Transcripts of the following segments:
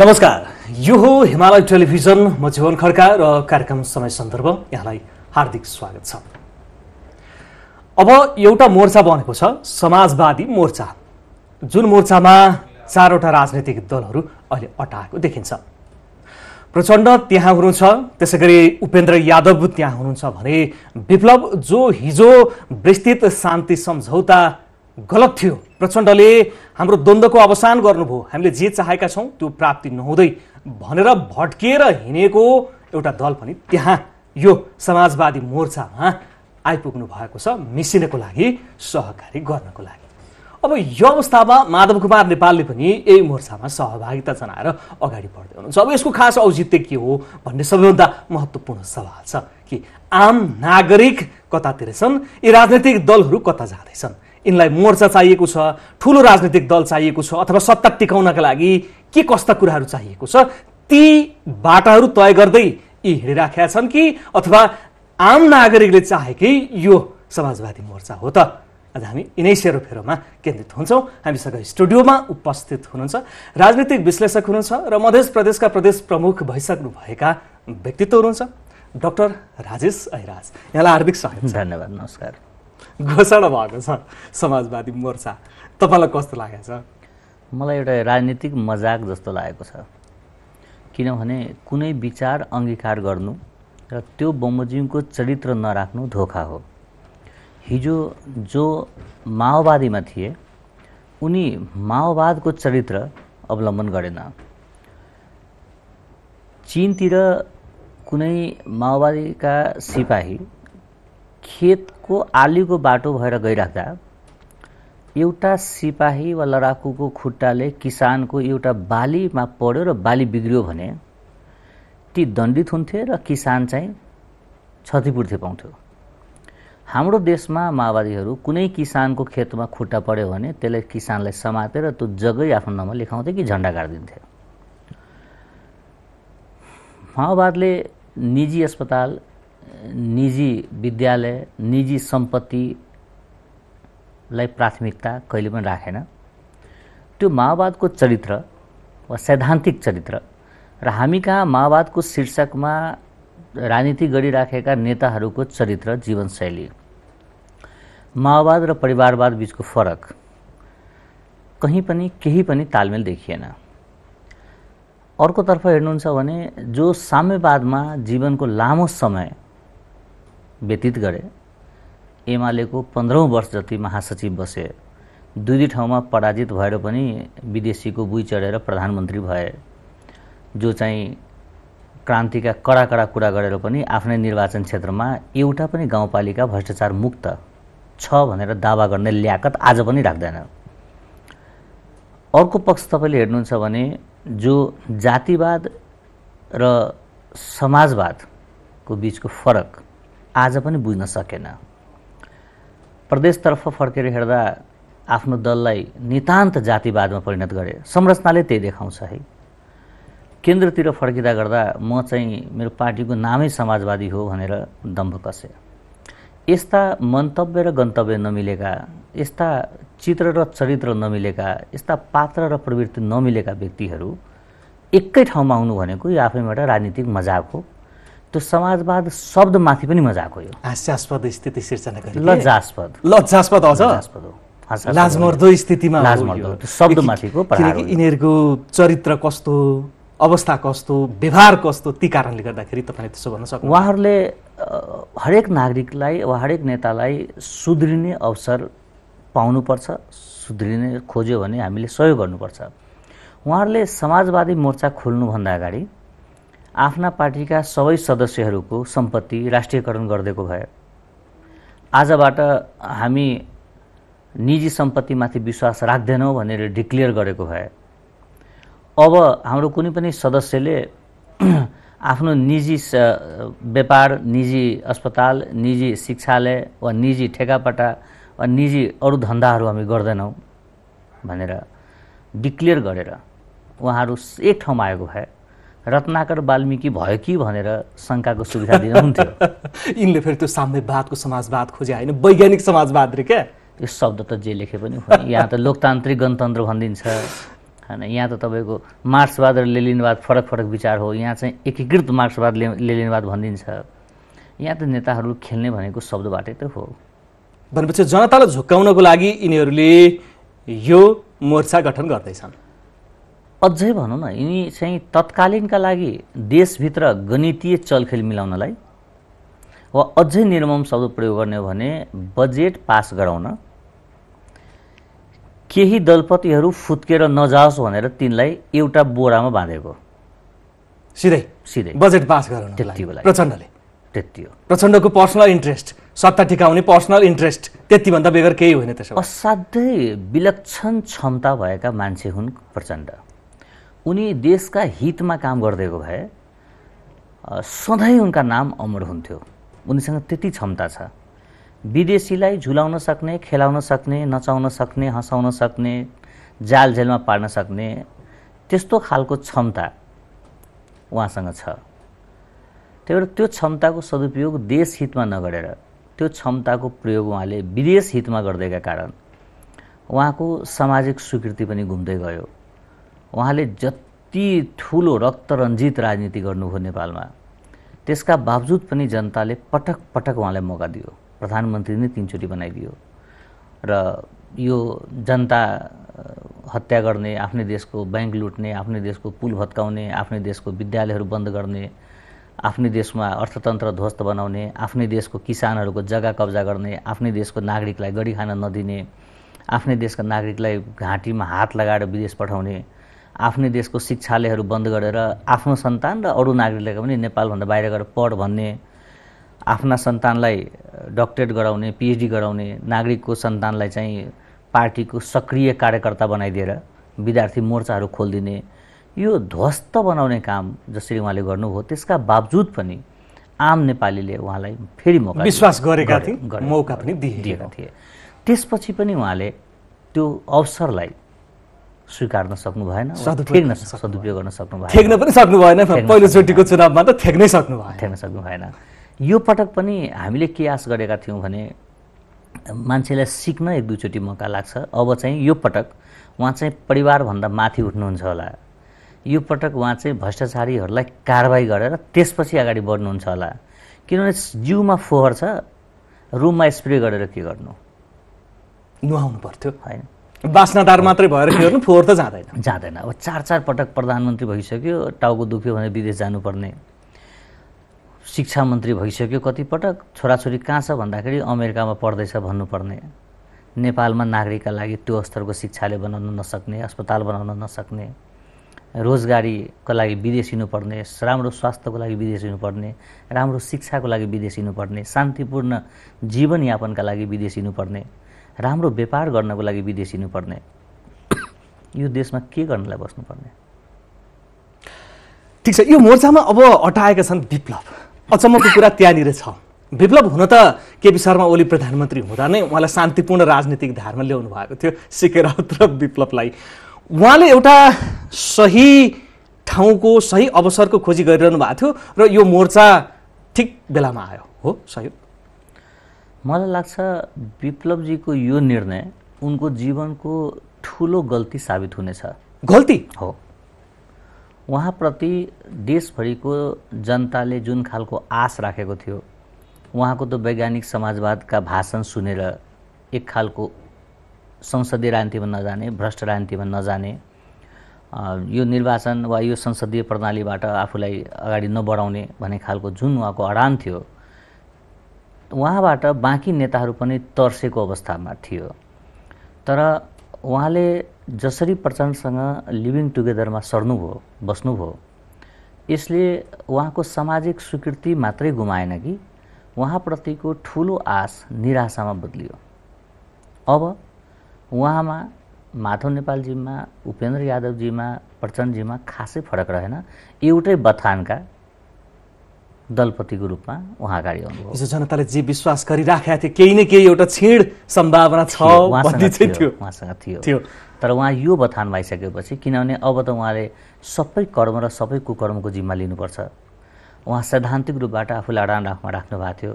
नमस्कार यो हो हिमालय टेलिभिजन म जीवन खड्का र कार्यक्रम समय सन्दर्भ यहाँलाई हार्दिक स्वागत छ अब एउटा मोर्चा बनेको छ समाजवादी मोर्चा जुन मोर्चामा चारवटा राजनैतिक दलहरू अहिले अटाएको देखिन्छ प्रचण्ड त्यहाँ हुनुहुन्छ त्यसै गरी उपेन्द्र यादव त्यहाँ हुनुहुन्छ भने विप्लव जो हिजो विस्तृत शान्ति सम्झौता गलत थियो प्रचण्डले हाम्रो द्वन्द्वको अवसान गर्नुभयो हामीले जे चाहेका छौँ त्यो प्राप्ति नहुँदै भनेर भट्किएर हिँडेको एउटा दल पनि त्यहाँ यो समाजवादी मोर्चामा आइपुग्नु भएको छ मिसिनको लागि सहकारी गर्नको लागि अब यो अवस्थामा माधव कुमार नेपालले पनि यही मोर्चामा सहभागिता जनाएर अगाडि बढ्दै हुनुहुन्छ अब यसको खास औचित्य के हो भन्ने सबैभन्दा महत्त्वपूर्ण सवाल छ कि आम नागरिक कतातिर छन् यी राजनैतिक दलहरू कता जाँदैछन् यिनलाई मोर्चा चाहिएको छ ठुलो राजनीतिक दल चाहिएको छ अथवा सत्ता टिकाउनका लागि के कस्ता कुराहरू चाहिएको छ ती बाटाहरू तय गर्दै यी हिँडिराखेका छन् कि अथवा आम नागरिकले चाहेकै यो समाजवादी मोर्चा हो त आज हामी यिनै सेरोफेरोमा केन्द्रित हुन्छौँ हामीसँग स्टुडियोमा उपस्थित हुनुहुन्छ राजनीतिक विश्लेषक हुनुहुन्छ र मध्य प्रदेशका प्रदेश प्रमुख भइसक्नुभएका व्यक्तित्व हुनुहुन्छ डक्टर राजेश ऐराज यहाँलाई हार्दिक स्वागत धन्यवाद नमस्कार घोषणा भएको छ समाजवादी मोर्चा तपाईँलाई कस्तो लागेको छ मलाई एउटा राजनीतिक मजाक जस्तो लागेको छ किनभने कुनै विचार अङ्गीकार गर्नु र त्यो बमोजिमको चरित्र नराख्नु धोका हो हिजो जो माओवादीमा थिए उनी माओवादको चरित्र अवलम्बन गरेन चिनतिर कुनै माओवादीका सिपाही खेतको आलीको बाटो भएर गइराख्दा एउटा सिपाही वा लडाकुको खुट्टाले किसानको एउटा बालीमा पड्यो र बाली बिग्रियो भने ती दण्डित हुन्थे र किसान चाहिँ क्षतिपूर्ति पाउँथ्यो हाम्रो देशमा माओवादीहरू कुनै किसानको खेतमा खुट्टा पड्यो भने त्यसले किसानलाई समातेर त्यो जग्गै आफ्नो नाममा लेखाउँथे कि झन्डा काटिदिन्थे माओवादले निजी अस्पताल निजी विद्यालय निजी सम्पत्तिलाई प्राथमिकता कहिले पनि राखेन त्यो माओवादको चरित्र वा सैद्धान्तिक चरित्र र हामी कहाँ माओवादको शीर्षकमा राजनीति गरिराखेका नेताहरूको चरित्र जीवनशैली माओवाद र परिवारवाद बिचको फरक कहीँ पनि केही पनि तालमेल देखिएन अर्कोतर्फ हेर्नुहुन्छ भने जो साम्यवादमा जीवनको लामो समय व्यतीत गरे एमालेको पन्ध्रौँ वर्ष जति महासचिव बसे दुई दुई ठाउँमा पराजित भएर पनि विदेशीको बुई चढेर प्रधानमन्त्री भए जो चाहिँ क्रान्तिका कडा कडा कुरा गरेर पनि आफ्नै निर्वाचन क्षेत्रमा एउटा पनि गाउँपालिका भ्रष्टाचार मुक्त छ भनेर दावा गर्ने ल्याकत आज पनि राख्दैन अर्को पक्ष तपाईँले हेर्नुहुन्छ भने जो जातिवाद र समाजवादको बिचको फरक आज पनि बुझ्न सकेन प्रदेशतर्फ फर्केर हेर्दा आफ्नो दललाई नितान्त जातिवादमा परिणत गरे संरचनाले त्यही देखाउँछ है केन्द्रतिर फर्किँदा गर्दा म चाहिँ मेरो पार्टीको नामै समाजवादी हो भनेर दम्भ कसे यस्ता मन्तव्य र गन्तव्य नमिलेका यस्ता चित्र र चरित्र नमिलेका यस्ता पात्र र प्रवृत्ति नमिलेका व्यक्तिहरू एकै ठाउँमा आउनु भनेको यो आफैमा एउटा राजनीतिक मजाक हो त्यो समाजवाद शब्दमाथि पनि मजा आएको यो हास्यास्पद स्थिति सिर्जना गरे लज्जास्पद लज्जास्पद अझ लाजमर्दो स्थितिमा लाजमर्दो शब्दमाथिको किनकि यिनीहरूको चरित्र कस्तो अवस्था कस्तो व्यवहार कस्तो ती कारणले गर्दाखेरि तपाईँले त्यसो भन्न सक्नु उहाँहरूले हरेक नागरिकलाई वा हरेक नेतालाई सुध्रिने अवसर पाउनुपर्छ सुध्रिने खोज्यो भने हामीले सहयोग गर्नुपर्छ उहाँहरूले समाजवादी मोर्चा खोल्नुभन्दा अगाडि आफ्ना पार्टीका सबै सदस्यहरूको सम्पत्ति राष्ट्रियकरण गरिदिएको भए आजबाट हामी निजी सम्पत्तिमाथि विश्वास राख्दैनौँ भनेर डिक्लेयर गरेको भए अब हाम्रो कुनै पनि सदस्यले आफ्नो निजी व्यापार निजी अस्पताल निजी शिक्षालय वा निजी ठेकापट्टा वा निजी अरू धन्दाहरू हामी गर्दैनौँ भनेर डिक्लेयर गरेर उहाँहरू एक ठाउँमा आएको भए रत्नाकर वाल्मिकी भयो कि भनेर शङ्काको सुविधा दिनुहुन्थ्यो यिनले फेरि त्यो साम्यवादको समाजवाद खोजे होइन वैज्ञानिक समाजवाद रे क्या यो शब्द त जे लेखे पनि हो यहाँ त लोकतान्त्रिक गणतन्त्र भनिदिन्छ होइन यहाँ त तपाईँको मार्क्सवाद र लेलिनवाद फरक फरक विचार हो यहाँ चाहिँ एकीकृत मार्क्सवाद ले लेलिनवाद भनिदिन्छ यहाँ त नेताहरू खेल्ने भनेको शब्दबाटै त हो भनेपछि जनतालाई झुक्काउनको लागि यिनीहरूले यो मोर्चा गठन गर्दैछन् अझै भनौँ न यिनी चाहिँ तत्कालीनका लागि देशभित्र गणितीय चलखेल मिलाउनलाई वा अझै निर्मम शब्द प्रयोग गर्ने हो भने बजेट पास गराउन केही दलपतिहरू फुत्केर नजाओस् भनेर तिनलाई एउटा बोरामा बाँधेको सिधै सिधै बजेट पास गराउन त्यति बेला प्रचण्डले त्यति हो प्रचण्डको पर्सनल इन्ट्रेस्ट सत्ता टिकाउने पर्सनल इन्ट्रेस्ट त्यतिभन्दा बेगर केही होइन त्यसो असाध्यै विलक्षण क्षमता भएका मान्छे हुन् प्रचण्ड उनी देशका हितमा काम गरिदिएको भए सधैँ उनका नाम अमर हुन्थ्यो उनीसँग त्यति क्षमता छ विदेशीलाई झुलाउन सक्ने खेलाउन सक्ने नचाउन सक्ने हँसाउन सक्ने जाल झेलमा पार्न सक्ने त्यस्तो खालको क्षमता उहाँसँग छ त्यही भएर त्यो क्षमताको सदुपयोग देश हितमा नगरेर त्यो क्षमताको प्रयोग उहाँले विदेश हितमा गरिदिएका कारण उहाँको सामाजिक स्वीकृति पनि घुम्दै गयो उहाँले जति ठुलो रक्तरञ्जित राजनीति गर्नुभयो नेपालमा त्यसका बावजुद पनि जनताले पटक पटक उहाँलाई मौका दियो प्रधानमन्त्री नै तिनचोटि बनाइदियो र यो जनता हत्या गर्ने आफ्नै देशको ब्याङ्क लुट्ने आफ्नै देशको पुल भत्काउने आफ्नै देशको विद्यालयहरू बन्द गर्ने आफ्नै देशमा अर्थतन्त्र ध्वस्त बनाउने आफ्नै देशको किसानहरूको जग्गा कब्जा गर्ने आफ्नै देशको नागरिकलाई गडी खान नदिने आफ्नै देशका नागरिकलाई घाँटीमा हात लगाएर विदेश पठाउने आफ्नै देशको शिक्षालयहरू बन्द गरेर आफ्नो सन्तान र अरू नागरिकले पनि नेपालभन्दा बाहिर गएर पढ भन्ने आफ्ना सन्तानलाई डक्टरेट गराउने पिएचडी गराउने नागरिकको सन्तानलाई चाहिँ पार्टीको सक्रिय कार्यकर्ता बनाइदिएर विद्यार्थी मोर्चाहरू खोलिदिने यो ध्वस्त बनाउने काम जसरी उहाँले गर्नुभयो त्यसका बावजुद पनि आम नेपालीले उहाँलाई फेरि मौका विश्वास गरेका थिए मौका पनि दिएका थिए त्यसपछि पनि उहाँले त्यो अवसरलाई स्वीकार्न सक्नु भएन सदुपयोग गर्न सक्नु भएन ठेक्न पनि सक्नु भएन पहिलोचोटिको चुनावमा त ठेक्नै सक्नु भएन ठेक्न सक्नु भएन यो पटक पनि हामीले के आश गरेका थियौँ भने मान्छेलाई सिक्न एक दुईचोटि मौका लाग्छ अब चाहिँ यो पटक उहाँ चाहिँ परिवारभन्दा माथि उठ्नुहुन्छ होला यो पटक उहाँ चाहिँ भ्रष्टाचारीहरूलाई कारवाही गरेर त्यसपछि अगाडि बढ्नुहुन्छ होला किनभने जिउमा फोहोर छ रुममा स्प्रे गरेर के गर्नु नुहाउनु पर्थ्यो होइन बास्नादार मात्रै भएर के गर्नु फोहोर त जाँदैन जाँदैन अब चार चार पटक प्रधानमन्त्री भइसक्यो टाउको दुख्यो भने विदेश जानुपर्ने शिक्षा मन्त्री भइसक्यो कतिपटक छोराछोरी कहाँ छ भन्दाखेरि अमेरिकामा पढ्दैछ भन्नुपर्ने नेपालमा नागरिकका लागि त्यो स्तरको शिक्षाले बनाउन नसक्ने अस्पताल बनाउन नसक्ने रोजगारीको लागि विदेश हिँड्नुपर्ने राम्रो स्वास्थ्यको लागि विदेश हिँड्नुपर्ने राम्रो शिक्षाको लागि विदेश हिँड्नुपर्ने शान्तिपूर्ण जीवनयापनका लागि विदेश हिँड्नुपर्ने राम्रो व्यापार गर्नको लागि विदेश हिँड्नुपर्ने यो देशमा के गर्नलाई बस्नुपर्ने ठिक छ यो मोर्चामा अब अटाएका छन् विप्लव अचम्मको कुरा त्यहाँनिर छ विप्लव हुन त केपी शर्मा ओली प्रधानमन्त्री हुँदा नै उहाँलाई शान्तिपूर्ण राजनीतिक धारमा ल्याउनु भएको थियो सिकेर र विप्लवलाई उहाँले एउटा सही ठाउँको सही अवसरको खोजी गरिरहनु भएको थियो र यो मोर्चा ठिक बेलामा आयो हो सही मलाई लाग्छ विप्लवजीको यो निर्णय उनको जीवनको ठुलो गल्ती साबित हुनेछ गल्ती हो उहाँप्रति देशभरिको जनताले जुन खालको आश राखेको थियो उहाँको त वैज्ञानिक समाजवादका भाषण सुनेर एक खालको संसदीय राजनीतिमा नजाने भ्रष्ट राजनीतिमा नजाने यो निर्वाचन वा यो संसदीय प्रणालीबाट आफूलाई अगाडि नबढाउने भन्ने खालको जुन उहाँको अडान थियो उहाँबाट बाँकी नेताहरू पनि तर्सेको अवस्थामा थियो तर उहाँले जसरी प्रचण्डसँग लिभिङ टुगेदरमा सर्नुभयो बस्नुभयो यसले उहाँको सामाजिक स्वीकृति मात्रै गुमाएन कि उहाँप्रतिको ठुलो आश निराशामा बदलियो अब उहाँमा माधव नेपालजीमा उपेन्द्र यादवजीमा प्रचण्डजीमा खासै फरक रहेन एउटै बथानका दलपतिको रूपमा उहाँ अगाडि आउनुभयो जनताले जे विश्वास गरिराखेका थिए केही न केही एउटा छिड सम्भावना छ उहाँसँग थियो थियो तर उहाँ यो बथान भइसकेपछि किनभने अब त उहाँले सबै कर्म र सबै कुकर्मको जिम्मा लिनुपर्छ उहाँ सैद्धान्तिक रूपबाट आफूलाई अडान राखमा राख्नु भएको थियो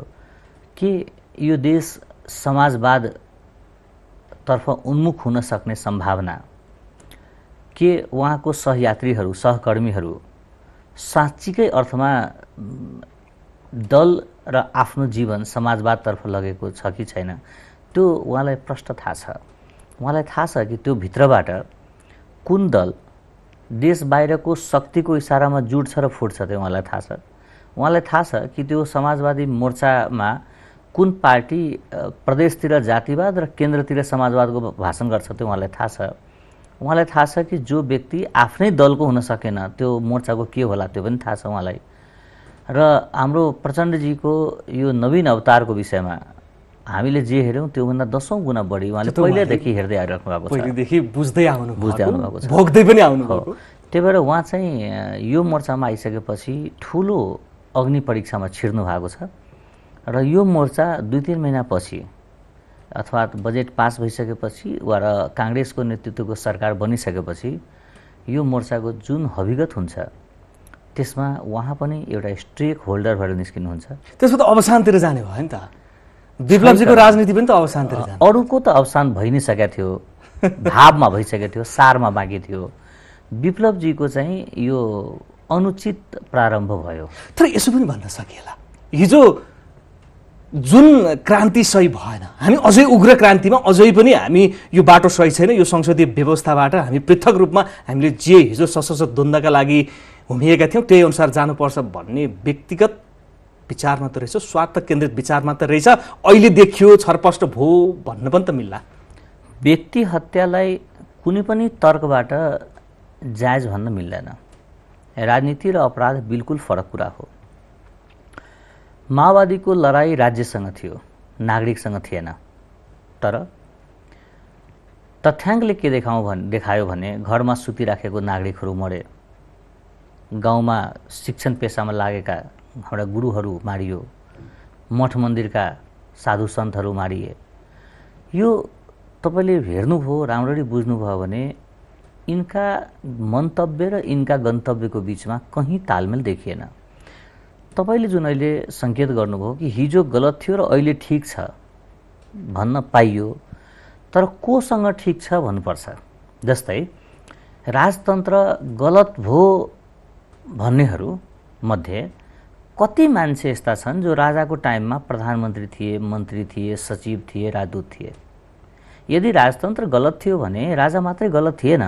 के यो देश समाजवादतर्फ उन्मुख हुन सक्ने सम्भावना के उहाँको सहयात्रीहरू सहकर्मीहरू साँच्चीकै अर्थमा दल र आफ्नो जीवन समाजवादतर्फ लगेको छ कि छैन त्यो उहाँलाई प्रष्ट थाहा छ उहाँलाई थाहा छ कि त्यो भित्रबाट कुन दल देश बाहिरको शक्तिको इसारामा जुट्छ र फुट्छ त्यो उहाँलाई थाहा छ उहाँलाई थाहा छ कि त्यो समाजवादी मोर्चामा कुन पार्टी प्रदेशतिर जातिवाद र केन्द्रतिर समाजवादको भाषण गर्छ त्यो उहाँलाई थाहा छ उहाँलाई थाहा छ कि जो व्यक्ति आफ्नै दलको हुन सकेन त्यो मोर्चाको के होला त्यो पनि थाहा छ उहाँलाई र हाम्रो प्रचण्डजीको यो नवीन अवतारको विषयमा हामीले जे हेऱ्यौँ त्योभन्दा दसौँ गुणा बढी उहाँले पहिल्यैदेखि हेर्दै आइराख्नु भएको छ बुझ्दै आउनु बुझ्दै आउनु छ भोग्दै पनि आउनु त्यही भएर उहाँ चाहिँ यो मोर्चामा आइसकेपछि ठुलो अग्नि परीक्षामा छिर्नु भएको छ र यो मोर्चा दुई तिन महिनापछि अथवा बजेट पास भइसकेपछि वा र काङ्ग्रेसको नेतृत्वको सरकार बनिसकेपछि यो मोर्चाको जुन हविगत हुन्छ त्यसमा उहाँ पनि एउटा स्ट्रेक होल्डर भएर निस्किनुहुन्छ त्यसको त अवसानतिर जाने भयो नि त विप्लवजीको राजनीति पनि त अवसानतिर अरूको त अवसान भइ नै सकेको थियो भावमा भइसकेको थियो सारमा बाँकी थियो विप्लवजीको चाहिँ यो अनुचित प्रारम्भ भयो तर यसो पनि भन्न सकिएला हिजो जुन क्रान्ति सही भएन हामी अझै उग्र क्रान्तिमा अझै पनि हामी यो बाटो सही छैन यो संसदीय व्यवस्थाबाट हामी पृथक रूपमा हामीले जे हिजो सशस्त्र द्वन्द्वका लागि हुमिएका थियौँ त्यही अनुसार जानुपर्छ भन्ने व्यक्तिगत विचार मात्र रहेछ स्वार्थ केन्द्रित विचार मात्र रहेछ अहिले देखियो छरपष्ट भो भन्न पनि त मिल्ला व्यक्ति हत्यालाई कुनै पनि तर्कबाट जायज भन्न मिल्दैन राजनीति र अपराध बिल्कुल फरक कुरा हो माओवादीको लडाइँ राज्यसँग थियो नागरिकसँग थिएन तर तथ्याङ्कले के देखाउँ भन् देखायो भने घरमा राखेको नागरिकहरू मरे गाउँमा शिक्षण पेसामा लागेका हाम्रा गुरुहरू मारियो मठ मन्दिरका साधु सन्तहरू मारिए यो तपाईँले हेर्नुभयो राम्ररी बुझ्नुभयो भने यिनका मन्तव्य र यिनका गन्तव्यको बिचमा कहीँ तालमेल देखिएन तपाईँले जुन अहिले सङ्केत गर्नुभयो कि हिजो गलत थियो र अहिले ठिक छ भन्न पाइयो तर कोसँग ठिक छ भन्नुपर्छ जस्तै राजतन्त्र गलत भो भन्नेहरू मध्ये कति मान्छे यस्ता छन् जो राजाको टाइममा प्रधानमन्त्री थिए मन्त्री थिए सचिव थिए राजदूत थिए यदि राजतन्त्र गलत थियो भने राजा मात्रै गलत थिएन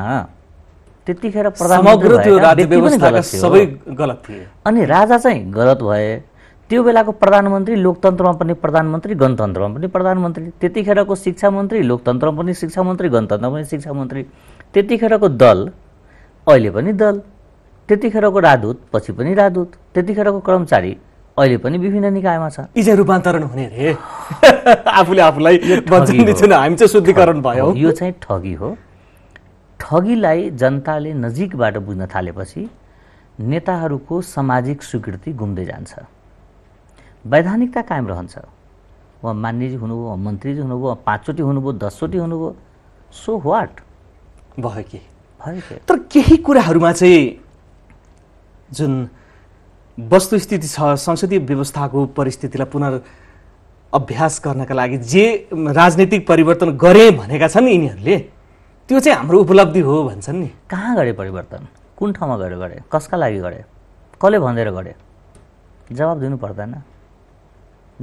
त्यतिखेर समग्र त्यो सबै गलत थिए अनि राजा चाहिँ गलत भए त्यो बेलाको प्रधानमन्त्री लोकतन्त्रमा पनि प्रधानमन्त्री गणतन्त्रमा पनि प्रधानमन्त्री त्यतिखेरको शिक्षा मन्त्री लोकतन्त्रमा पनि शिक्षा मन्त्री गणतन्त्रमा पनि शिक्षा मन्त्री त्यतिखेरको दल अहिले पनि दल त्यतिखेरको राजदूत पछि पनि राजदूत त्यतिखेरको कर्मचारी अहिले पनि विभिन्न निकायमा छ इज रूपान्तरण हुने रे आफूले आफूलाई हामी चाहिँ शुद्धिकरण भयो यो चाहिँ ठगी हो ठगीलाई जनताले नजिकबाट बुझ्न थालेपछि नेताहरूको सामाजिक स्वीकृति गुम्दै जान्छ वैधानिकता कायम रहन्छ उहाँ मान्यजी हुनुभयो मन्त्रीजी हुनुभयो पाँचचोटि हुनुभयो दसचोटि हुनुभयो सो वाट भयो कि भयो कि तर केही कुराहरूमा चाहिँ जुन वस्तुस्थिति छ संसदीय व्यवस्थाको परिस्थितिलाई पुनर् अभ्यास गर्नका लागि जे राजनीतिक परिवर्तन गरे भनेका छन् यिनीहरूले त्यो चाहिँ हाम्रो उपलब्धि हो भन्छन् नि कहाँ गरे परिवर्तन कुन ठाउँमा गरे गरे कसका लागि गरे कसले भनेर गरे जवाब दिनु पर्दैन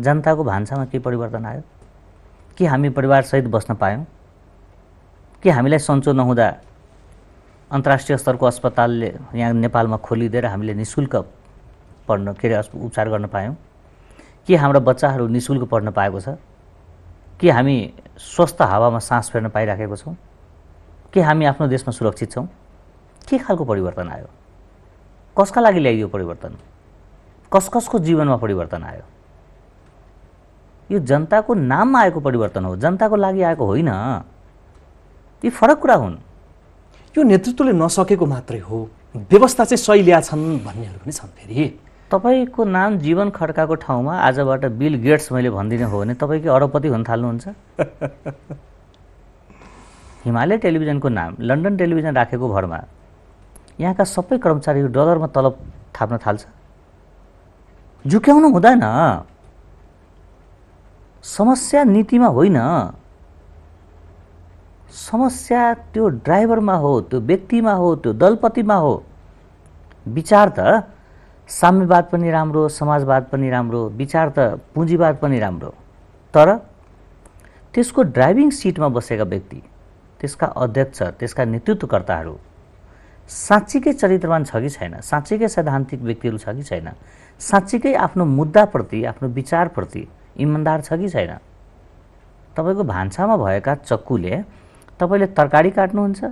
जनताको भान्सामा के परिवर्तन आयो के हामी परिवारसहित बस्न पायौँ के हामीलाई सन्चो नहुँदा अन्तर्राष्ट्रिय स्तरको अस्पतालले यहाँ नेपालमा खोलिदिएर हामीले नि शुल्क पढ्न के अरे उपचार गर्न पायौँ के हाम्रो बच्चाहरू नि शुल्क पढ्न पाएको छ के हामी स्वस्थ हावामा सास फेर्न पाइराखेको छौँ के हामी आफ्नो देशमा सुरक्षित छौँ के खालको परिवर्तन आयो कसका लागि ल्याइयो परिवर्तन कस कसको जीवनमा परिवर्तन आयो यो जनताको नाममा आएको परिवर्तन हो जनताको लागि आएको होइन यी फरक कुरा हुन् यो नेतृत्वले नसकेको मात्रै हो व्यवस्था चाहिँ शैल्या छन् भन्नेहरू पनि छन् फेरि तपाईँको नाम जीवन खड्काको ठाउँमा आजबाट बिल गेट्स मैले भनिदिने हो भने तपाईँकै अरबपति हुन थाल्नुहुन्छ हिमालय टेलिभिजनको नाम लन्डन टेलिभिजन राखेको भरमा यहाँका सबै कर्मचारीहरू डलरमा तलब थाप्न थाल्छ झुक्याउनु हुँदैन समस्या नीतिमा होइन समस्या त्यो ड्राइभरमा हो त्यो व्यक्तिमा हो त्यो दलपतिमा हो विचार त साम्यवाद पनि राम्रो समाजवाद पनि राम्रो विचार त पुँजीवाद पनि राम्रो तर त्यसको ड्राइभिङ सिटमा बसेका व्यक्ति त्यसका अध्यक्ष त्यसका नेतृत्वकर्ताहरू साँच्चीकै चरित्रवान छ कि छैन साँच्चीकै सैद्धान्तिक व्यक्तिहरू छ कि छैन साँच्चीकै आफ्नो मुद्दाप्रति आफ्नो विचारप्रति इमान्दार छ कि छैन तपाईँको भान्सामा भएका चक्कुले तपाईँले तरकारी काट्नुहुन्छ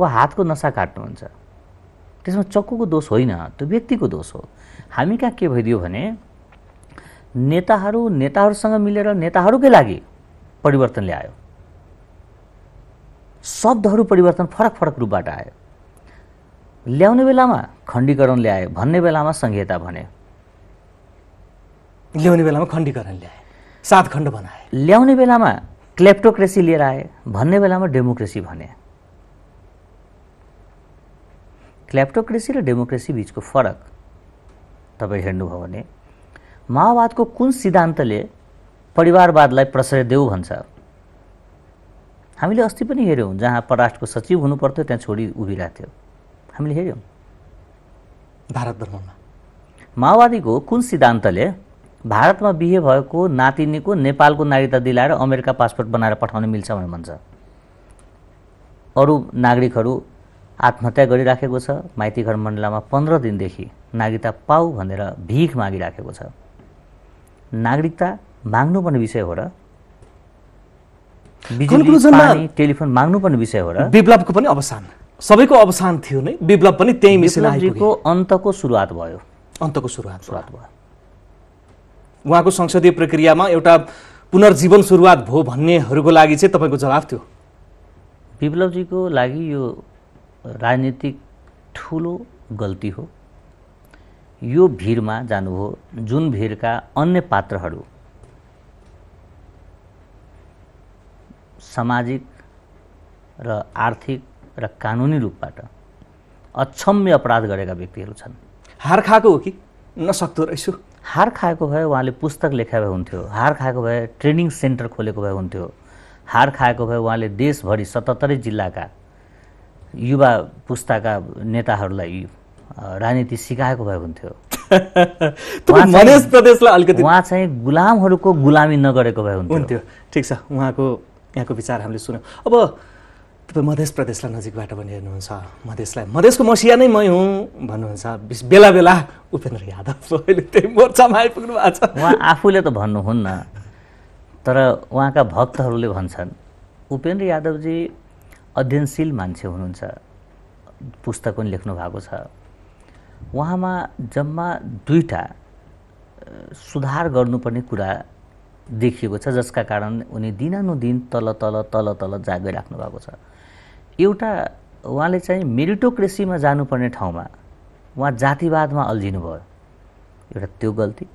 वा हातको नसा काट्नुहुन्छ त्यसमा चक्कुको दोष होइन त्यो व्यक्तिको दोष हो हामी कहाँ के भइदियो भने नेताहरू नेताहरूसँग मिलेर नेताहरूकै लागि परिवर्तन ल्यायो शब्दहरू परिवर्तन फरक फरक रूपबाट आयो ल्याउने बेलामा खण्डीकरण ल्यायो भन्ने बेलामा संहिता भन्यो ल्याउने बेलामा खण्डीकरण ल्याए सात खण्ड बनाए ल्याउने बेलामा क्लेप्टोक्रेसी लिएर आए भन्ने बेलामा डेमोक्रेसी भने क्ल्याप्टोक्रेसी र डेमोक्रेसी बिचको फरक तपाईँ हेर्नुभयो भने माओवादको कुन सिद्धान्तले परिवारवादलाई प्रश्रय देऊ भन्छ हामीले अस्ति पनि हेऱ्यौँ जहाँ परराष्ट्रको सचिव हुनुपर्थ्यो त्यहाँ छोडी उभिरहेको थियो हामीले हेऱ्यौँ भारत भ्रमणमा माओवादीको कुन सिद्धान्तले भारतमा बिहे भएको नातिनीको नेपालको नागरिकता दिलाएर अमेरिका पासपोर्ट बनाएर पठाउन मिल्छ भनेर भन्छ अरू नागरिकहरू आत्महत्या गरिराखेको छ माइती मण्डलामा पन्ध्र दिनदेखि नागरिकता पाऊ भनेर भिख मागिराखेको छ नागरिकता माग्नुपर्ने विषय हो र टेलिफोन माग्नुपर्ने विषय हो र विप्लवको पनि अवसान सबैको अवसान थियो नै विप्लव पनि त्यही मिसन अन्तको सुरुवात भयो अन्तको सुरुवात सुरुवात भयो उहाँको संसदीय प्रक्रियामा एउटा पुनर्जीवन सुरुवात भयो भन्नेहरूको लागि चाहिँ तपाईँको जवाफ थियो विप्लवजीको लागि यो राजनीतिक ठुलो गल्ती हो यो भिरमा जानुभयो जुन भिरका अन्य पात्रहरू सामाजिक र आर्थिक र कानुनी रूपबाट अक्षम्य अपराध गरेका व्यक्तिहरू छन् हार खाएको हो कि नसक्दो रहेछु हार खाएको भए उहाँले पुस्तक लेखा भए हुन्थ्यो हार खाएको भए ट्रेनिङ सेन्टर खोलेको भए हुन्थ्यो हार खाएको भए उहाँले देशभरि सतहत्तरै जिल्लाका युवा पुस्ताका नेताहरूलाई राजनीति सिकाएको भए हुन्थ्यो उहाँ चाहिँ गुलामहरूको गुलामी नगरेको भए हुन्थ्यो ठिक छ उहाँको यहाँको विचार हामीले सुन्यौँ अब तपाईँ मधेस प्रदेशलाई नजिकबाट पनि हेर्नुहुन्छ मधेसलाई मधेसको मसिया नै मै हुँ भन्नुहुन्छ बेला बेला उपेन्द्र यादव अहिले त्यही मोर्चामा आइपुग्नु भएको छ उहाँ आफूले त भन्नुहुन्न तर उहाँका भक्तहरूले भन्छन् उपेन्द्र यादवजी अध्ययनशील मान्छे हुनुहुन्छ पुस्तक पनि लेख्नु भएको छ उहाँमा जम्मा दुईवटा सुधार गर्नुपर्ने कुरा देखिएको छ जसका कारण उनी दिनानुदिन तल तल तल तल राख्नु भएको छ एउटा उहाँले चाहिँ मेरिटोक्रेसीमा जानुपर्ने ठाउँमा उहाँ जातिवादमा अल्झिनुभयो एउटा त्यो गल्ती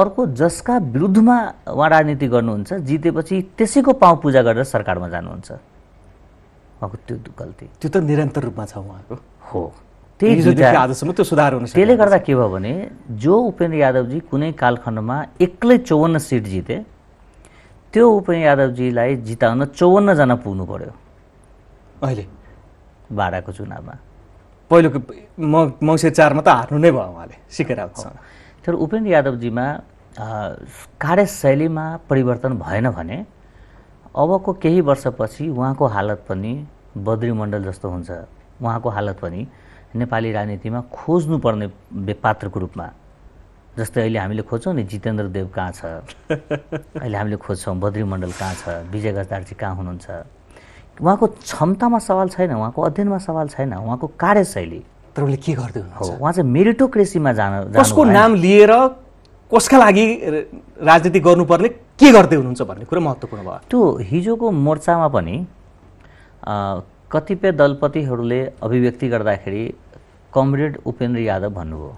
अर्को जसका विरुद्धमा उहाँ राजनीति गर्नुहुन्छ जितेपछि त्यसैको पाउँ पूजा गरेर सरकारमा जानुहुन्छ उहाँको त्यो गल्ती त्यो त निरन्तर रूपमा छ उहाँको हो त्यो सुधार हुन त्यसले गर्दा के भयो भने जो उपेन्द्र यादवजी कुनै कालखण्डमा एक्लै चौवन्न सिट जिते त्यो उपेन्द्र यादवजीलाई जिताउन चौवन्नजना पुग्नु पर्यो अहिले भाडाको चुनावमा पहिलो म चारमा त हार्नु नै भयो उहाँले सिकेर तर उपेन्द्र यादवजीमा कार्यशैलीमा परिवर्तन भएन भने अबको केही वर्षपछि उहाँको हालत पनि बद्री मण्डल जस्तो हुन्छ उहाँको हालत पनि नेपाली राजनीतिमा खोज्नुपर्ने पात्रको रूपमा जस्तै अहिले हामीले खोज्छौँ नि जितेन्द्र देव कहाँ छ अहिले हामीले खोज्छौँ बद्री मण्डल कहाँ छ विजय गजदारजी कहाँ हुनुहुन्छ उहाँको क्षमतामा सवाल छैन उहाँको अध्ययनमा सवाल छैन उहाँको कार्यशैली तर उसले के गर्दै हो उहाँ चाहिँ मेरिटोक्रेसीमा जान कसको नाम लिएर कसका लागि राजनीति गर्नुपर्ने के गर्दै हुनुहुन्छ भन्ने कुरो महत्त्वपूर्ण भयो त्यो हिजोको मोर्चामा पनि कतिपय दलपतिहरूले अभिव्यक्ति गर्दाखेरि कमरेड उपेन्द्र यादव भन्नुभयो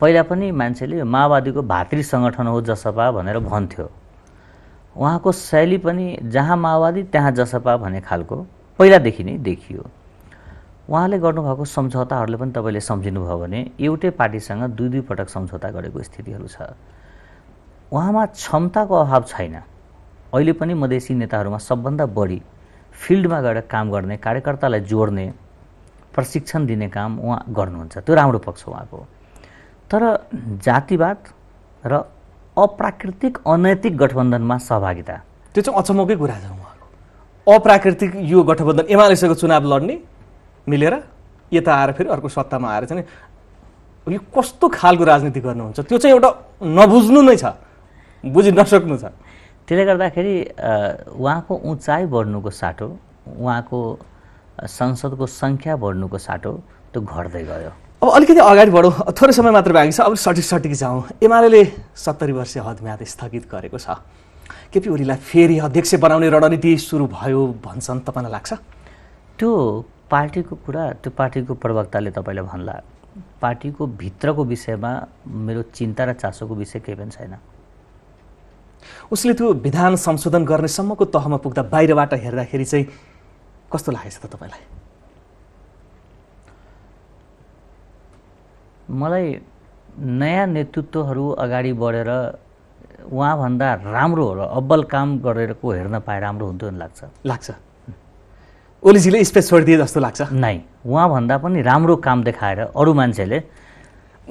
पहिला पनि मान्छेले माओवादीको भातृ सङ्गठन हो जसपा भनेर भन्थ्यो उहाँको शैली पनि जहाँ माओवादी त्यहाँ जसपा भन्ने खालको पहिलादेखि नै देखियो उहाँले गर्नुभएको सम्झौताहरूले पनि तपाईँले सम्झिनुभयो भने एउटै पार्टीसँग दुई दुई पटक सम्झौता गरेको स्थितिहरू छ उहाँमा क्षमताको अभाव छैन अहिले पनि मधेसी नेताहरूमा सबभन्दा बढी फिल्डमा गएर काम गर्ने कार्यकर्तालाई जोड्ने प्रशिक्षण दिने काम उहाँ गर्नुहुन्छ त्यो राम्रो पक्ष उहाँको तर जातिवाद र अप्राकृतिक अनैतिक गठबन्धनमा सहभागिता त्यो चाहिँ अचम्मकै कुरा छ उहाँको अप्राकृतिक यो गठबन्धन एमालेसँग चुनाव लड्ने मिलेर यता आएर फेरि अर्को सत्तामा आएर चाहिँ यो कस्तो खालको राजनीति गर्नुहुन्छ त्यो चाहिँ एउटा नबुझ्नु नै छ बुझि नसक्नु छ त्यसले गर्दाखेरि उहाँको उचाइ बढ्नुको साटो उहाँको संसदको सङ्ख्या बढ्नुको साटो त्यो घट्दै गयो अब अलिकति अगाडि बढौँ थोरै समय मात्र बाँकी छ अब सटिक सटिक जाउँ एमाले सत्तरी वर्ष हदम्याद स्थगित गरेको छ केपी ओलीलाई फेरि अध्यक्ष बनाउने रणनीति सुरु भयो भन्छन् तपाईँलाई लाग्छ त्यो पार्टीको कुरा त्यो पार्टीको प्रवक्ताले तपाईँले भन्ला पार्टीको भित्रको विषयमा मेरो चिन्ता र चासोको विषय केही पनि छैन उसले त्यो विधान संशोधन गर्नेसम्मको तहमा पुग्दा बाहिरबाट हेर्दाखेरि चाहिँ कस्तो लागेको छ त तपाईँलाई मलाई नयाँ नेतृत्वहरू अगाडि बढेर उहाँभन्दा राम्रो र अब्बल काम गरेरको हेर्न पाए राम्रो हुन्थ्यो भने लाग्छ लाग्छ ओलीजीले स्पेस छोडिदिए जस्तो लाग्छ नै उहाँभन्दा पनि राम्रो काम देखाएर अरू मान्छेले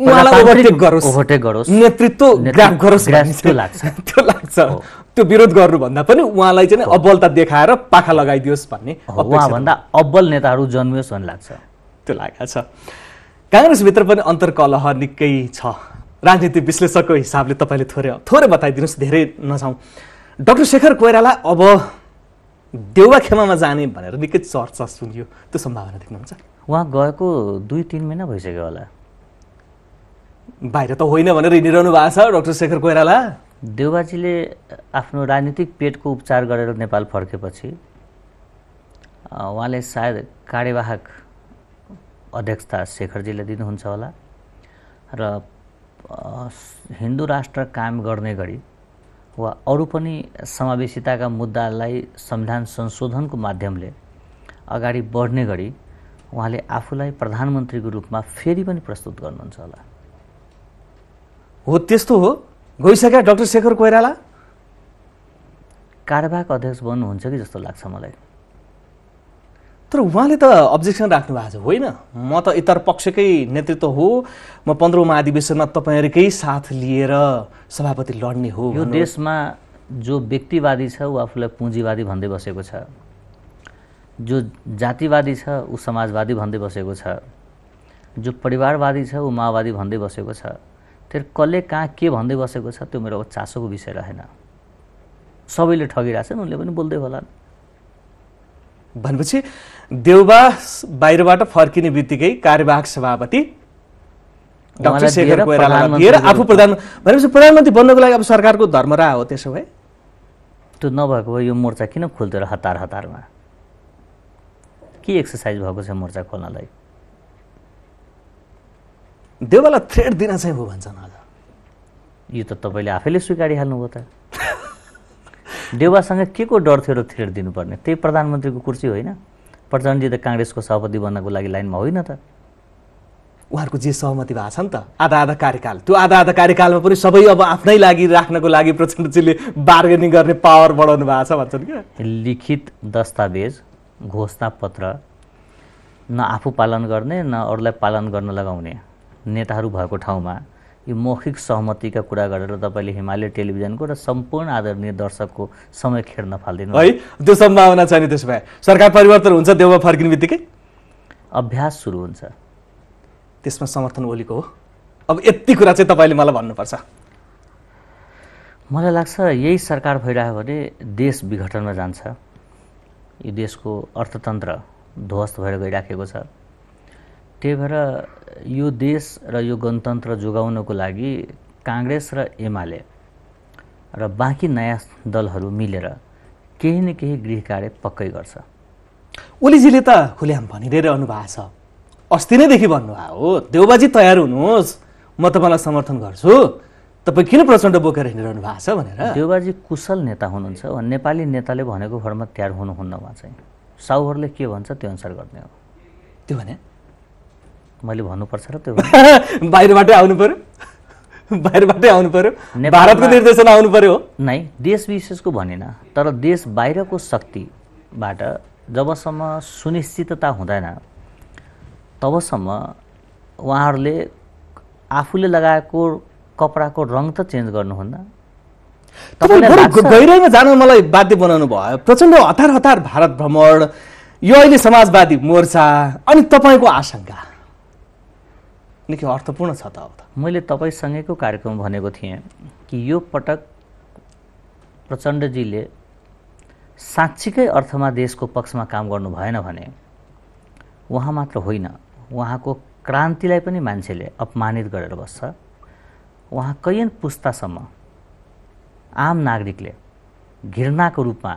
ओभरटेक गरोस् ओभरटेक गरोस् नेतृत्व लाग्छ त्यो लाग्छ त्यो विरोध गर्नुभन्दा पनि उहाँलाई चाहिँ अब्बलता देखाएर पाखा लगाइदियोस् भन्ने उहाँभन्दा अब्बल नेताहरू जन्मियोस् भन्ने लाग्छ त्यो लागेको छ काङ्ग्रेसभित्र पनि अन्तर्कलह निकै छ राजनीति विश्लेषकको हिसाबले तपाईँले थोरै थोरै बताइदिनुहोस् धेरै नजाउँ डक्टर शेखर कोइराला अब देउवा खेमामा जाने भनेर निकै चर्चा सुनियो त्यो सम्भावना देख्नुहुन्छ उहाँ गएको दुई तिन महिना भइसक्यो होला बाहिर त होइन भनेर हिँडिरहनु भएको छ डक्टर शेखर कोइराला देवबाजीले आफ्नो राजनीतिक पेटको उपचार गरेर नेपाल फर्केपछि उहाँले सायद कार्यवाहक अध्यक्षता शेखरजीले दिनुहुन्छ होला र हिन्दू राष्ट्र कायम गर्ने गरी वा अरू पनि समावेशिताका मुद्दालाई संविधान संशोधनको माध्यमले अगाडि बढ्ने गरी उहाँले आफूलाई प्रधानमन्त्रीको रूपमा फेरि पनि प्रस्तुत गर्नुहुन्छ होला हो त्यस्तो हो गइसक्यो डक्टर शेखर कोइराला कार्यवाहक अध्यक्ष बन्नुहुन्छ कि जस्तो लाग्छ मलाई तर उहाँले त अब्जेक्सन राख्नु भएको छ होइन म त इतर पक्षकै नेतृत्व हो म पन्ध्रौँ महाधिवेशनमा तपाईँहरूकै साथ लिएर सभापति लड्ने हो यो देशमा जो व्यक्तिवादी छ ऊ आफूलाई पुँजीवादी भन्दै बसेको छ जो जातिवादी छ ऊ समाजवादी भन्दै बसेको छ जो परिवारवादी छ ऊ माओवादी भन्दै बसेको छ तर कसले कहाँ के भन्दै बसेको छ त्यो मेरो अब चासोको विषय रहेन सबैले ठगिरहेछन् उनले पनि बोल्दै होला भनेपछि देउबा बाहिरबाट फर्किने बित्तिकै कार्यवाहक सभापति आफू प्रधान भनेपछि प्रधानमन्त्री बन्नको लागि अब सरकारको धर्मरा हो त्यसो भए त्यो नभएको भए यो मोर्चा किन खोल्थ्यो र हतार हतारमा के एक्सर्साइज भएको छ मोर्चा खोल्नलाई देवलाई थ्रेड दिन चाहिँ हो भन्छन् आज यो त तपाईँले आफैले स्वीकारिहाल्नुभयो त देवासँग के को डर थियो र थ्रेड दिनुपर्ने त्यही प्रधानमन्त्रीको कुर्सी होइन प्रचण्डजी त काङ्ग्रेसको सभापति बन्नको लागि लाइनमा होइन त उहाँहरूको जे सहमति भएको छ नि त आधा आधा कार्यकाल त्यो आधा आधा कार्यकालमा पनि सबै अब आफ्नै लागि राख्नको लागि प्रचण्डजीले बार्गेनिङ गर्ने पावर बढाउनु भएको छ भन्छन् क्या लिखित दस्तावेज घोषणापत्र न आफू पालन गर्ने न अरूलाई पालन गर्न लगाउने नेताहरू भएको ठाउँमा यो मौखिक सहमतिका कुरा गरेर तपाईँले हिमालय टेलिभिजनको र सम्पूर्ण आदरणीय दर्शकको समय खेर्न फाल्दिनु है त्यो सम्भावना छैन त्यसो भए सरकार परिवर्तन हुन्छ देउमा फर्किने बित्तिकै अभ्यास सुरु हुन्छ त्यसमा समर्थन ओलीको हो अब यति कुरा चाहिँ तपाईँले मलाई भन्नुपर्छ मलाई लाग्छ यही सरकार भइरह्यो भने देश विघटनमा जान्छ यो देशको अर्थतन्त्र ध्वस्त भएर गइराखेको छ त्यही भएर यो देश र यो गणतन्त्र जोगाउनको लागि काङ्ग्रेस र एमाले र बाँकी नयाँ दलहरू मिलेर केही न केही गृह कार्य पक्कै गर्छ ओलीजीले त खुल्याम भनिदिएर रहनु छ अस्ति नैदेखि भन्नुभयो हो देउबाजी तयार हुनुहोस् म तपाईँलाई समर्थन गर्छु तपाईँ किन प्रचण्ड बोकेर हिँडिरहनु भएको छ भनेर देउबाजी कुशल नेता हुनुहुन्छ नेपाली नेताले भनेको भरमा तयार हुनुहुन्न उहाँ चाहिँ साहुहरूले के भन्छ त्यो अनुसार गर्ने हो त्यो भने मैले भन्नुपर्छ र त्यो बाहिरबाटै आउनु पऱ्यो बाहिरबाटै आउनु पऱ्यो भारतको निर्देशन आउनु पऱ्यो हो नै देश विशेषको भनेन तर देश बाहिरको शक्तिबाट जबसम्म सुनिश्चितता हुँदैन तबसम्म उहाँहरूले आफूले लगाएको कपडाको रङ त चेन्ज गर्नुहुन्न गहिराइमा जान मलाई बाध्य बनाउनु भयो प्रचण्ड हतार हतार भारत भ्रमण यो अहिले समाजवादी मोर्चा अनि तपाईँको आशंका निकै अर्थपूर्ण छ त अब त मैले तपाईँसँगैको कार्यक्रम भनेको थिएँ कि यो पटक प्रचण्डजीले साँच्चीकै अर्थमा देशको पक्षमा काम गर्नु भएन भने उहाँ मात्र होइन उहाँको क्रान्तिलाई पनि मान्छेले अपमानित गरेर बस्छ उहाँ कैयन पुस्तासम्म आम नागरिकले घृणाको रूपमा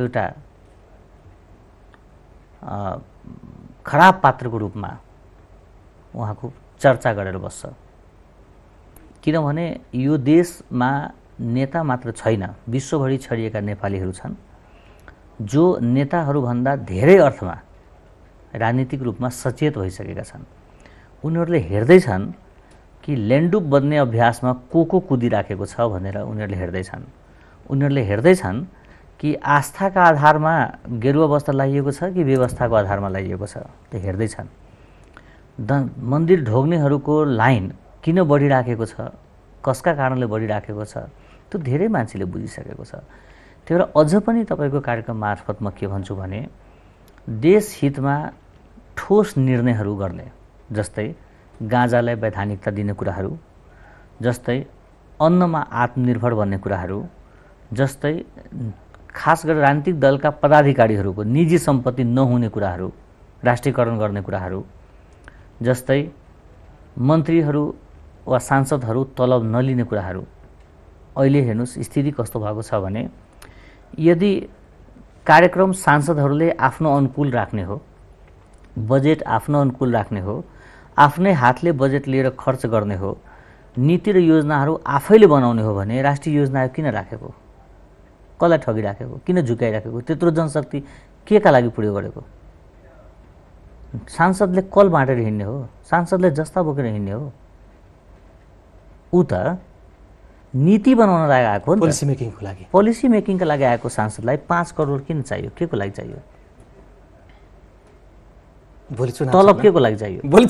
एउटा खराब पात्रको रूपमा उहाँको चर्चा गरेर बस्छ किनभने यो देशमा नेता मात्र छैन विश्वभरि छरिएका नेपालीहरू छन् जो नेताहरूभन्दा धेरै अर्थमा राजनीतिक रूपमा सचेत भइसकेका छन् उनीहरूले हेर्दैछन् कि लेन्डुप बन्ने अभ्यासमा को को कुदिराखेको छ भनेर उनीहरूले हेर्दैछन् उनीहरूले हेर्दैछन् कि आस्थाका आधारमा गेरुवा बस्दा लगाइएको छ कि व्यवस्थाको आधारमा लगाइएको छ त्यो हेर्दैछन् द मन्दिर ढोग्नेहरूको लाइन किन बढिराखेको छ कसका कारणले बढिराखेको छ त्यो धेरै मान्छेले बुझिसकेको छ त्यही भएर अझ पनि तपाईँको कार्यक्रम मार्फत म के भन्छु भने देश हितमा ठोस निर्णयहरू गर्ने जस्तै गाँजालाई वैधानिकता दिने कुराहरू जस्तै अन्नमा आत्मनिर्भर भन्ने कुराहरू जस्तै खास गरेर राजनीतिक दलका पदाधिकारीहरूको निजी सम्पत्ति नहुने कुराहरू राष्ट्रियकरण गर्ने कुराहरू जस्तै मन्त्रीहरू वा सांसदहरू तलब नलिने कुराहरू अहिले हेर्नुहोस् स्थिति कस्तो भएको छ भने यदि कार्यक्रम सांसदहरूले आफ्नो अनुकूल राख्ने हो बजेट आफ्नो अनुकूल राख्ने हो आफ्नै हातले बजेट लिएर खर्च गर्ने हो नीति र योजनाहरू आफैले बनाउने हो भने राष्ट्रिय योजना किन राखेको कसलाई ठगिराखेको किन झुकाइराखेको त्यत्रो जनशक्ति के का लागि प्रयोग गरेको सांसदले कल बाँडेर हिँड्ने हो सांसदले जस्ता बोकेर हिँड्ने हो ऊ त नीति बनाउन लागि आएको पोलिसी मेकिङको लागि पोलिसी मेकिङको लागि आएको सांसदलाई पाँच करोड किन चाहियो के को लागि चाहियो तलब के को लागि चाहियो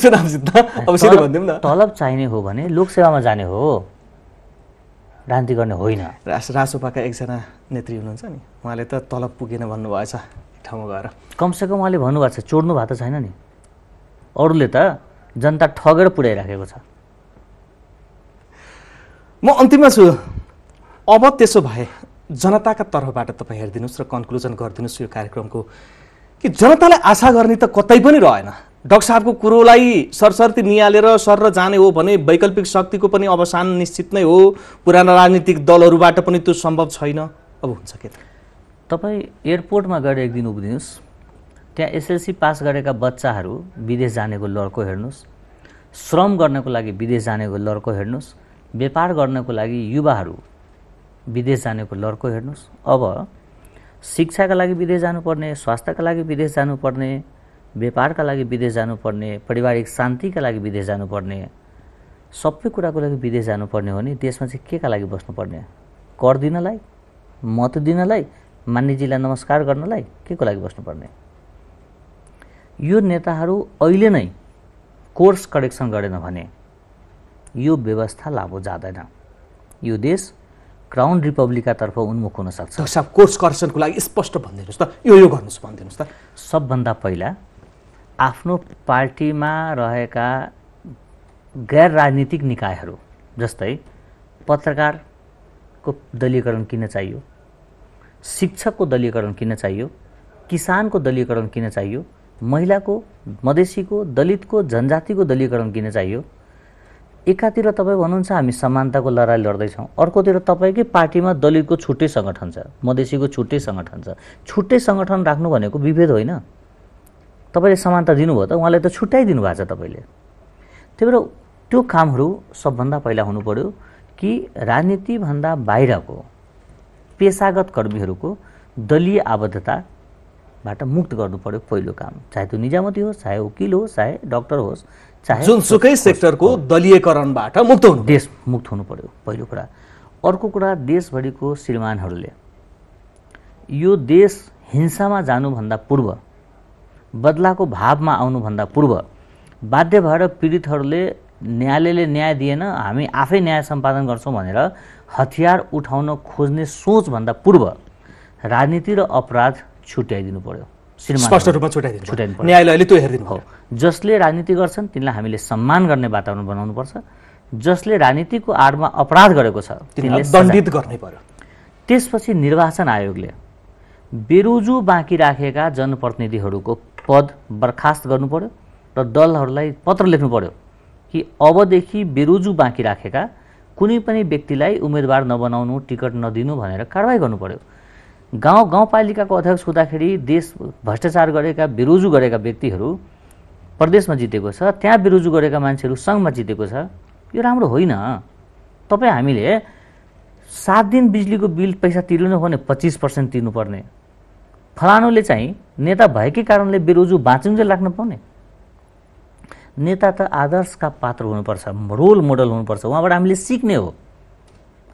तलब चाहिने हो भने लोकसेवामा जाने हो राजनीति गर्ने होइन रासोपाका एकजना नेत्री हुनुहुन्छ नि उहाँले त तलब पुगेन भन्नुभएछ ठाउँमा गएर कमसेकम उहाँले भन्नुभएको छ चोड्नु भएको त छैन नि अरूले त जनता ठगेर पुर्याइराखेको छ म अन्तिममा छु अब त्यसो भए जनताका तर्फबाट तपाईँ हेरिदिनुहोस् र कन्क्लुजन गरिदिनुहोस् यो कार्यक्रमको कि जनतालाई आशा गर्ने त कतै पनि रहेन डक्टर साहबको कुरोलाई सरसर्ती निहालेर सर र जाने हो भने वैकल्पिक शक्तिको पनि अवसान निश्चित नै हो पुराना राजनीतिक दलहरूबाट पनि त्यो सम्भव छैन अब हुन्छ के त तपाईँ एयरपोर्टमा गएर एक दिन उभिदिनुहोस् त्यहाँ एसएलसी पास गरेका बच्चाहरू विदेश जानेको लड्को हेर्नुहोस् श्रम गर्नको लागि विदेश जानेको लड्को हेर्नुहोस् व्यापार गर्नको लागि युवाहरू विदेश जानेको लड्को हेर्नुहोस् अब शिक्षाका लागि विदेश जानुपर्ने स्वास्थ्यका लागि विदेश जानुपर्ने व्यापारका लागि विदेश जानुपर्ने पारिवारिक शान्तिका लागि विदेश जानुपर्ने सबै कुराको लागि विदेश जानुपर्ने हो भने देशमा चाहिँ के का लागि बस्नुपर्ने कर दिनलाई मत दिनलाई मान्यजीलाई नमस्कार गर्नलाई के को लागि बस्नुपर्ने यो नेताहरू अहिले नै कोर्स करेक्सन गरेन भने यो व्यवस्था लागु जाँदैन यो देश क्राउन रिपब्लिकका उन्मुख हुन सक्छ कोर्स करेक्सनको लागि स्पष्ट भनिदिनुहोस् त यो यो गर्नुहोस् भनिदिनुहोस् त सबभन्दा पहिला आफ्नो पार्टीमा रहेका गैर राजनीतिक निकायहरू जस्तै पत्रकारको दलीयकरण किन चाहियो शिक्षकको दलीयकरण किन चाहियो किसानको दलीयकरण किन चाहियो महिलाको मधेसीको दलितको जनजातिको दलीयकरण किन चाहियो एकातिर तपाईँ भन्नुहुन्छ हामी समानताको लडाइँ लड्दैछौँ अर्कोतिर तपाईँकै पार्टीमा दलितको छुट्टै सङ्गठन छ मधेसीको छुट्टै सङ्गठन छ छुट्टै सङ्गठन राख्नु भनेको विभेद होइन तपाईँले समानता दिनुभयो त उहाँले त छुट्टै भएको छ तपाईँले त्यही भएर त्यो कामहरू सबभन्दा पहिला हुनु पऱ्यो कि राजनीतिभन्दा बाहिरको पेसागत कर्मीहरूको दलीय आबद्धताबाट मुक्त गर्नु पर्यो पहिलो काम चाहे त्यो निजामती होस् चाहे वकिल होस् चाहे डक्टर होस् चाहे जुनसुकै सेक्टरको दलीयकरणबाट मुक्त हुनु देश मुक्त हुनु पर्यो पहिलो कुरा अर्को कुरा देशभरिको श्रीमानहरूले यो देश हिंसामा जानुभन्दा पूर्व बदलाको भावमा आउनुभन्दा पूर्व बाध्य भएर पीडितहरूले न्यायालयले न्याय दिएन हामी आफै न्याय सम्पादन गर्छौँ भनेर हतियार उठाउन खोज्ने सोचभन्दा पूर्व राजनीति र अपराध छुट्याइदिनु पर्यो स्पष्ट रूपमा छुट्याइदिनु छुट्याइदिनु न्यायालयले त्यो हेरिदिनु हो जसले राजनीति गर्छन् तिनलाई हामीले सम्मान गर्ने वातावरण बनाउनुपर्छ जसले राजनीतिको आडमा अपराध गरेको छ दण्डित गर्नै पर्यो त्यसपछि निर्वाचन आयोगले बेरुजु बाँकी राखेका जनप्रतिनिधिहरूको पद बर्खास्त गर्नु पर्यो र दलहरूलाई पत्र लेख्नु पर्यो कि अबदेखि बेरोजु बाँकी राखेका कुनै पनि व्यक्तिलाई उम्मेदवार नबनाउनु टिकट नदिनु भनेर कारवाही गर्नु पर्यो गाउँ गाउँपालिकाको अध्यक्ष हुँदाखेरि देश भ्रष्टाचार गरेका बेरोजु गरेका व्यक्तिहरू प्रदेशमा जितेको छ त्यहाँ बेरोजु गरेका मान्छेहरू सङ्घमा जितेको छ यो राम्रो होइन तपाईँ हामीले सात दिन बिजुलीको बिल पैसा तिर्नु हो भने पच्चिस पर्सेन्ट तिर्नुपर्ने फलानुले चाहिँ नेता भएकै कारणले बेरोजु बाँचुन्जेल राख्नु पाउने नेता त आदर्शका पात्र हुनुपर्छ रोल मोडल हुनुपर्छ उहाँबाट हामीले सिक्ने हो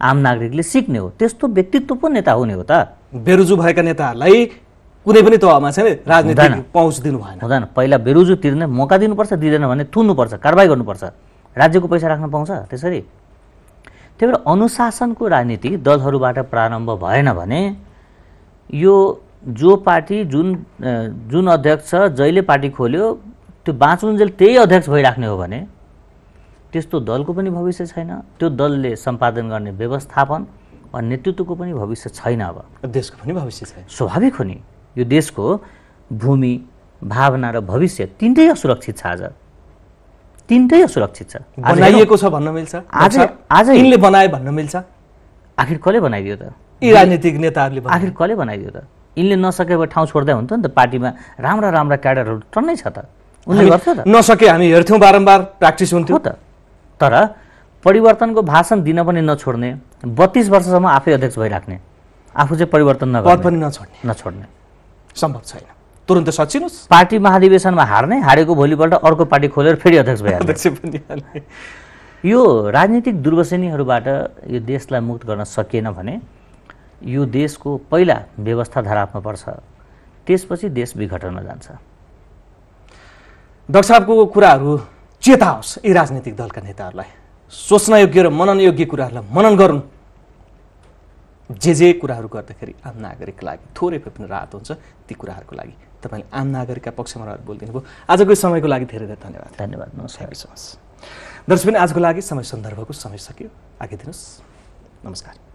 आम नागरिकले सिक्ने हो त्यस्तो व्यक्तित्व पो नेता हुने हो त बेरुजु भएका नेताहरूलाई कुनै पनि तहमा चाहिँ राजनीति पहुँच दिनु भएन हुँदैन पहिला बेरुजु तिर्ने मौका दिनुपर्छ दिँदैन भने थुन्नुपर्छ कारवाही गर्नुपर्छ राज्यको पैसा राख्न पाउँछ त्यसरी त्यही भएर अनुशासनको राजनीति दलहरूबाट प्रारम्भ भएन भने यो जो पार्टी जुन जुन अध्यक्ष जहिले पार्टी खोल्यो त्यो बाँचुन्जेल त्यही अध्यक्ष भइराख्ने हो भने त्यस्तो दलको पनि भविष्य छैन त्यो दलले सम्पादन गर्ने व्यवस्थापन वा नेतृत्वको पनि भविष्य छैन अब देशको पनि भविष्य छैन स्वाभाविक हो नि यो देशको भूमि भावना र भविष्य तिनटै असुरक्षित छ आज तिनटै असुरक्षित छ बनाइएको छ भन्न मिल्छ आज आज यिनले बनाए भन्न मिल्छ आखिर कसले बनाइदियो त यी राजनीतिक नेताहरूले आखिर कसले बनाइदियो त यिनले नसकेको ठाउँ छोड्दै हुन्थ्यो नि त पार्टीमा राम्रा राम्रा क्याडरहरू टन्नै छ त नसके हामी हेर्थ्यौँ बारम्बार प्र्याक्टिस हुन्थ्यो त तर परिवर्तनको भाषण दिन पनि नछोड्ने बत्तिस वर्षसम्म आफै अध्यक्ष भइराख्ने आफू चाहिँ परिवर्तन नगर्ने पनि नछोड्ने नछोड्ने सम्भव छैन तुरन्त सचिनुहोस् पार्टी महाधिवेशनमा हार्ने हारेको भोलिपल्ट अर्को पार्टी खोलेर फेरि अध्यक्ष भइहाल्ने यो राजनीतिक दुर्वसेनीहरूबाट यो देशलाई मुक्त गर्न सकिएन भने यो देशको पहिला व्यवस्था धरापमा पर्छ त्यसपछि देश विघटनमा जान्छ डाक्टर साहबको कुराहरू चेता होस् यी राजनीतिक दलका नेताहरूलाई योग्य र मनन योग्य कुराहरूलाई मनन गरौँ जे जे कुराहरू गर्दाखेरि आम नागरिकको लागि थोरै भए पनि राहत हुन्छ ती कुराहरूको लागि तपाईँले आम नागरिकका पक्षमा रहेर बोलिदिनु भयो आजको समयको लागि धेरै धेरै धन्यवाद धन्यवाद नमस्कार दर्शक आजको लागि समय सन्दर्भको समय सकियो आगिदिनुहोस् नमस्कार